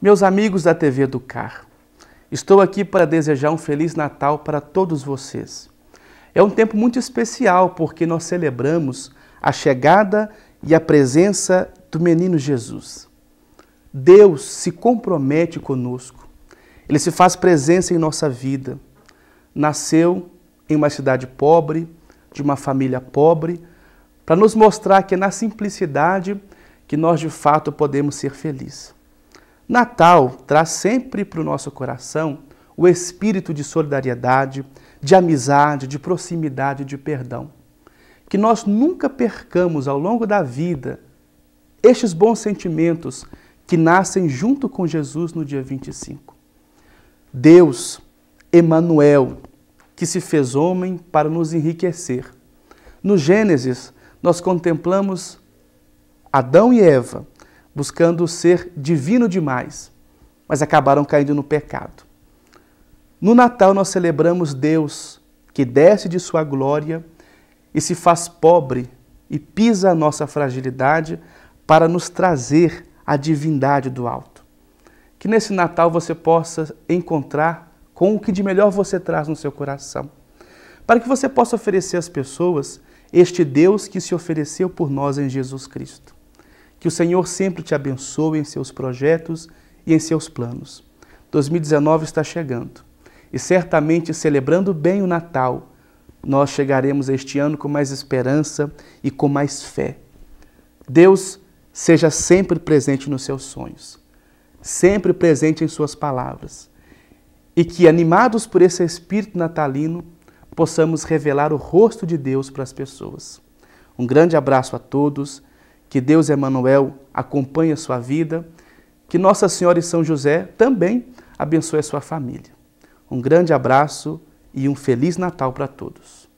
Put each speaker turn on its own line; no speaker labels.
Meus amigos da TV Educar, estou aqui para desejar um Feliz Natal para todos vocês. É um tempo muito especial porque nós celebramos a chegada e a presença do menino Jesus. Deus se compromete conosco, ele se faz presença em nossa vida. Nasceu em uma cidade pobre, de uma família pobre, para nos mostrar que é na simplicidade que nós de fato podemos ser felizes. Natal traz sempre para o nosso coração o espírito de solidariedade, de amizade, de proximidade, de perdão. Que nós nunca percamos ao longo da vida estes bons sentimentos que nascem junto com Jesus no dia 25. Deus, Emanuel, que se fez homem para nos enriquecer. No Gênesis, nós contemplamos Adão e Eva buscando ser divino demais, mas acabaram caindo no pecado. No Natal nós celebramos Deus que desce de sua glória e se faz pobre e pisa a nossa fragilidade para nos trazer a divindade do alto. Que nesse Natal você possa encontrar com o que de melhor você traz no seu coração, para que você possa oferecer às pessoas este Deus que se ofereceu por nós em Jesus Cristo. Que o Senhor sempre te abençoe em seus projetos e em seus planos. 2019 está chegando e certamente celebrando bem o Natal, nós chegaremos este ano com mais esperança e com mais fé. Deus seja sempre presente nos seus sonhos, sempre presente em suas palavras. E que, animados por esse espírito natalino, possamos revelar o rosto de Deus para as pessoas. Um grande abraço a todos que Deus Emanuel acompanhe a sua vida, que Nossa Senhora e São José também abençoe a sua família. Um grande abraço e um feliz Natal para todos.